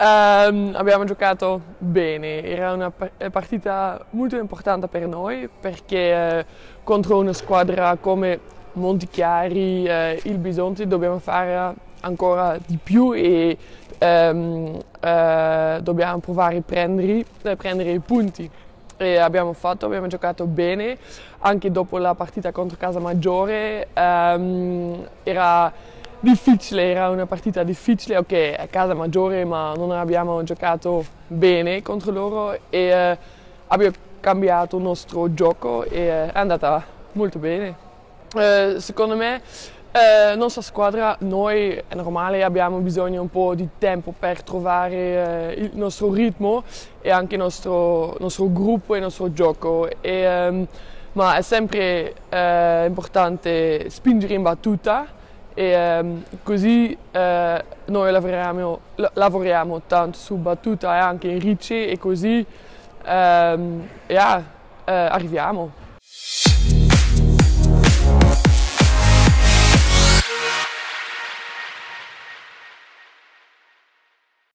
Um, abbiamo giocato bene, era una partita molto importante per noi perché uh, contro una squadra come Montichiari, uh, il Bisonti, dobbiamo fare ancora di più e um, uh, dobbiamo provare a prendere, prendere i punti. E abbiamo fatto, abbiamo giocato bene anche dopo la partita contro Casa Maggiore. Um, era di era una partita difficile, ok è casa maggiore ma non abbiamo giocato bene contro loro e eh, abbiamo cambiato il nostro gioco e eh, è andata molto bene. Eh, secondo me la eh, nostra squadra, noi è normale, abbiamo bisogno un po' di tempo per trovare eh, il nostro ritmo e anche il nostro, nostro gruppo e il nostro gioco. E, ehm, ma è sempre eh, importante spingere in battuta e ehm, così eh, noi lavoriamo, lavoriamo, tanto su battuta e anche in ricci e così ehm, eh, arriviamo.